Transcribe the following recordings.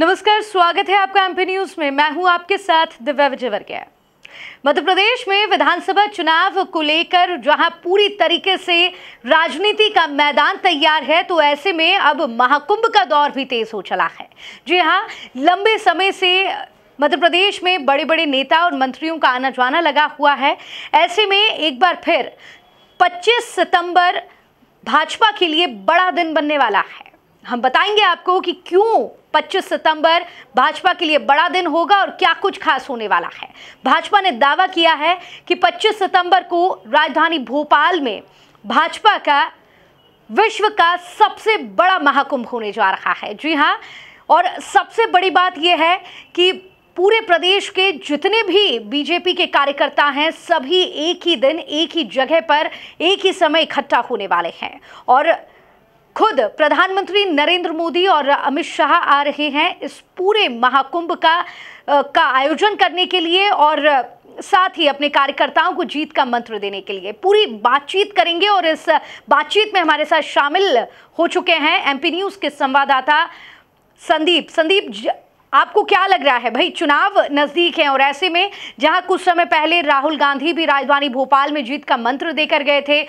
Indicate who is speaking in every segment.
Speaker 1: नमस्कार स्वागत है आपका एमपी न्यूज में मैं हूं आपके साथ दिव्या विजय वर्गीय मध्य प्रदेश में विधानसभा चुनाव को लेकर जहां पूरी तरीके से राजनीति का मैदान तैयार है तो ऐसे में अब महाकुंभ का दौर भी तेज हो चला है जी हाँ लंबे समय से मध्य प्रदेश में बड़े बड़े नेता और मंत्रियों का आना जाना लगा हुआ है ऐसे में एक बार फिर 25 सितंबर भाजपा के लिए बड़ा दिन बनने वाला है हम बताएंगे आपको कि क्यों 25 सितंबर भाजपा के लिए बड़ा दिन होगा और क्या कुछ खास होने वाला है भाजपा ने दावा किया है कि 25 सितंबर को राजधानी भोपाल में भाजपा का विश्व का सबसे बड़ा महाकुंभ होने जा रहा है जी हाँ और सबसे बड़ी बात यह है कि पूरे प्रदेश के जितने भी बीजेपी के कार्यकर्ता हैं सभी एक ही दिन एक ही जगह पर एक ही समय इकट्ठा होने वाले हैं और खुद प्रधानमंत्री नरेंद्र मोदी और अमित शाह आ रहे हैं इस पूरे महाकुंभ का का आयोजन करने के लिए और साथ ही अपने कार्यकर्ताओं को जीत का मंत्र देने के लिए पूरी बातचीत करेंगे और इस बातचीत में हमारे साथ शामिल हो चुके हैं एमपी न्यूज के संवाददाता संदीप संदीप ज... आपको क्या लग रहा है भाई चुनाव नज़दीक है और ऐसे में जहां कुछ समय पहले राहुल गांधी भी राजधानी भोपाल में जीत का मंत्र देकर गए थे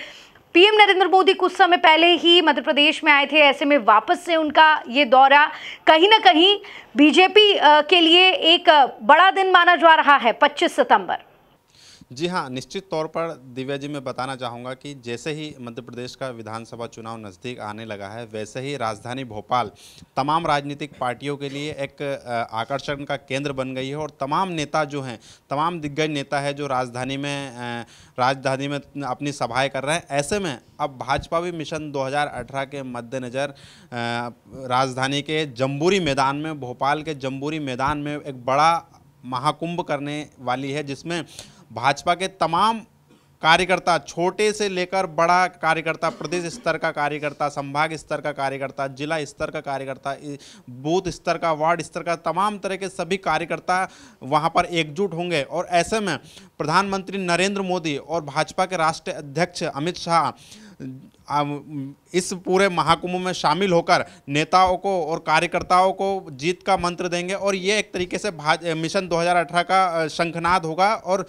Speaker 1: पीएम नरेंद्र मोदी कुछ समय पहले ही मध्य प्रदेश में आए थे ऐसे में वापस से उनका ये दौरा कहीं ना कहीं बीजेपी के लिए एक बड़ा दिन माना जा रहा है 25 सितंबर
Speaker 2: जी हाँ निश्चित तौर पर दिव्या जी मैं बताना चाहूँगा कि जैसे ही मध्य प्रदेश का विधानसभा चुनाव नज़दीक आने लगा है वैसे ही राजधानी भोपाल तमाम राजनीतिक पार्टियों के लिए एक आकर्षण का केंद्र बन गई है और तमाम नेता जो हैं तमाम दिग्गज नेता है जो राजधानी में राजधानी में अपनी सभाएँ कर रहे हैं ऐसे में अब भाजपा भी मिशन दो के मद्देनज़र राजधानी के जम्बूरी मैदान में भोपाल के जम्बूरी मैदान में एक बड़ा महाकुंभ करने वाली है जिसमें भाजपा के तमाम कार्यकर्ता छोटे से लेकर बड़ा कार्यकर्ता प्रदेश स्तर का कार्यकर्ता संभाग स्तर का कार्यकर्ता जिला स्तर का कार्यकर्ता बूथ स्तर का वार्ड स्तर का तमाम तरह के सभी कार्यकर्ता वहां पर एकजुट होंगे और ऐसे में प्रधानमंत्री नरेंद्र मोदी और भाजपा के राष्ट्रीय अध्यक्ष अमित शाह इस पूरे महाकुंभ में शामिल होकर नेताओं को और कार्यकर्ताओं को जीत का मंत्र देंगे और ये एक तरीके से मिशन 2018 का शंखनाद होगा और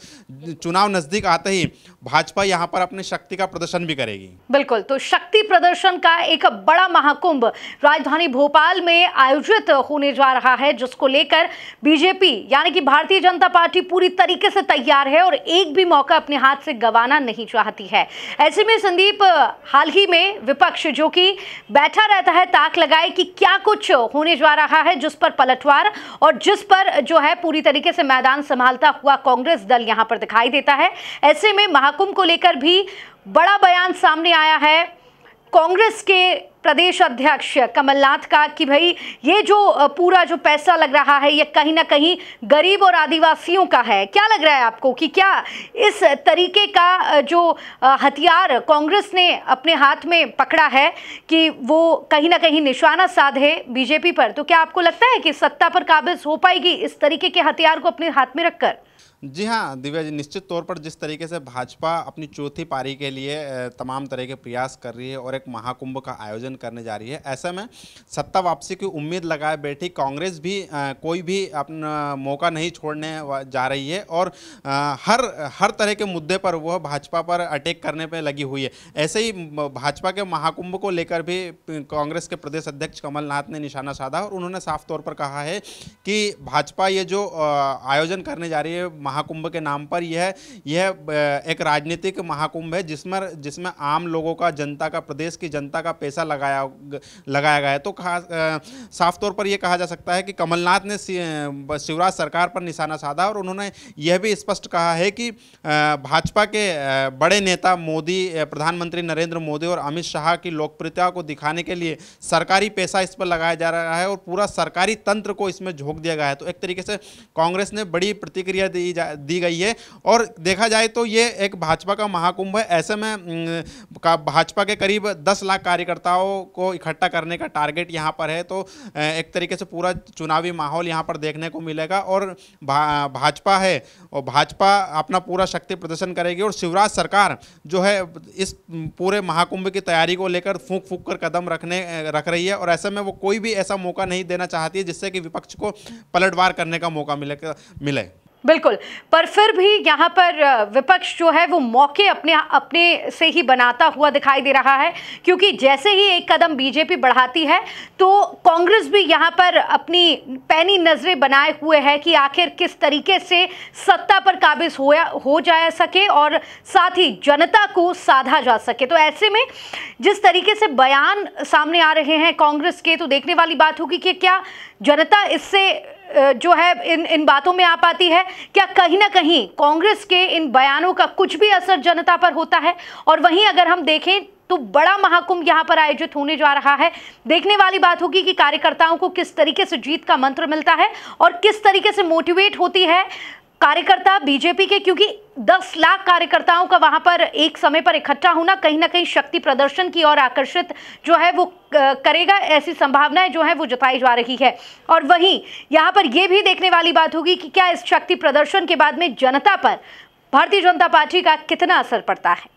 Speaker 2: चुनाव नज़दीक आते ही भाजपा यहां पर अपनी शक्ति का प्रदर्शन भी करेगी
Speaker 1: बिल्कुल तो शक्ति प्रदर्शन का एक बड़ा महाकुंभ राजधानी भोपाल में आयोजित होने जा रहा है जिसको लेकर बीजेपी यानी कि भारतीय जनता पार्टी पूरी तरीके से तैयार है और एक भी मौका अपने हाथ से गंवाना नहीं चाहती है ऐसे में संदीप हाल ही में विपक्ष जो कि बैठा रहता है ताक लगाए कि क्या कुछ होने जा रहा है जिस पर पलटवार और जिस पर जो है पूरी तरीके से मैदान संभालता हुआ कांग्रेस दल यहां पर दिखाई देता है ऐसे में महाकुंभ को लेकर भी बड़ा बयान सामने आया है कांग्रेस के प्रदेश अध्यक्ष कमलनाथ का कि भाई ये जो पूरा जो पैसा लग रहा है ये कहीं ना कहीं गरीब और आदिवासियों का है क्या लग रहा है आपको कि क्या इस तरीके का जो हथियार कांग्रेस ने अपने हाथ में पकड़ा है कि वो कहीं ना कहीं निशाना साधे बीजेपी पर तो क्या आपको लगता है कि सत्ता पर काबिज हो पाएगी इस तरीके के हथियार को अपने हाथ में रखकर
Speaker 2: जी हाँ दिव्या जी निश्चित तौर पर जिस तरीके से भाजपा अपनी चौथी पारी के लिए तमाम तरह के प्रयास कर रही है और एक महाकुंभ का आयोजन करने जा रही है ऐसे में सत्ता वापसी की उम्मीद लगाए बैठी कांग्रेस भी कोई भी अपना मौका नहीं छोड़ने जा रही है और हर हर तरह के मुद्दे पर वह भाजपा पर अटैक करने पर लगी हुई है ऐसे ही भाजपा के महाकुंभ को लेकर भी कांग्रेस के प्रदेश अध्यक्ष कमलनाथ ने निशाना साधा और उन्होंने साफ तौर पर कहा है कि भाजपा ये जो आयोजन करने जा रही है महाकुंभ के नाम पर यह यह एक राजनीतिक महाकुंभ है जिसमें जिसमें आम लोगों का जनता का प्रदेश की जनता का पैसा लगाया लगाया गया है तो साफ तौर पर यह कहा जा सकता है कि कमलनाथ ने शिवराज सरकार पर निशाना साधा और उन्होंने यह भी स्पष्ट कहा है कि भाजपा के बड़े नेता मोदी प्रधानमंत्री नरेंद्र मोदी और अमित शाह की लोकप्रियता को दिखाने के लिए सरकारी पैसा इस पर लगाया जा रहा है और पूरा सरकारी तंत्र को इसमें झोंक दिया गया है तो एक तरीके से कांग्रेस ने बड़ी प्रतिक्रिया दी दी जा दी गई है और देखा जाए तो ये एक भाजपा का महाकुंभ है ऐसे में का भाजपा के करीब दस लाख कार्यकर्ताओं को इकट्ठा करने का टारगेट यहाँ पर है तो एक तरीके से पूरा चुनावी माहौल यहाँ पर देखने को मिलेगा और भा, भाजपा है और भाजपा अपना पूरा शक्ति प्रदर्शन करेगी और शिवराज सरकार जो है इस पूरे महाकुंभ की तैयारी को लेकर फूक फूक कर कदम रखने रख रही है और ऐसे में वो कोई भी ऐसा मौका नहीं देना चाहती है जिससे कि विपक्ष को पलटवार करने का मौका मिले मिले
Speaker 1: बिल्कुल पर फिर भी यहाँ पर विपक्ष जो है वो मौके अपने अपने से ही बनाता हुआ दिखाई दे रहा है क्योंकि जैसे ही एक कदम बीजेपी बढ़ाती है तो कांग्रेस भी यहाँ पर अपनी पैनी नज़रें बनाए हुए है कि आखिर किस तरीके से सत्ता पर काबिज हो हो जा सके और साथ ही जनता को साधा जा सके तो ऐसे में जिस तरीके से बयान सामने आ रहे हैं कांग्रेस के तो देखने वाली बात होगी कि क्या जनता इससे जो है इन इन बातों में आ पाती है क्या कहीं ना कहीं कांग्रेस के इन बयानों का कुछ भी असर जनता पर होता है और वहीं अगर हम देखें तो बड़ा महाकुंभ यहां पर आयोजित होने जा रहा है देखने वाली बात होगी कि कार्यकर्ताओं को किस तरीके से जीत का मंत्र मिलता है और किस तरीके से मोटिवेट होती है कार्यकर्ता बीजेपी के क्योंकि 10 लाख कार्यकर्ताओं का वहां पर एक समय पर इकट्ठा होना कहीं ना कहीं शक्ति प्रदर्शन की ओर आकर्षित जो है वो करेगा ऐसी संभावनाएं जो है वो जताई जा रही है और वहीं यहां पर यह भी देखने वाली बात होगी कि क्या इस शक्ति प्रदर्शन के बाद में जनता पर भारतीय जनता पार्टी का कितना असर पड़ता है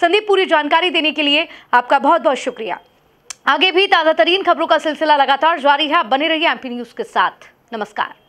Speaker 1: संदीप पूरी जानकारी देने के लिए आपका बहुत बहुत शुक्रिया आगे भी ताज़ा तरीन खबरों का सिलसिला लगातार जारी है आप बने रहिए एमपी न्यूज़ के साथ नमस्कार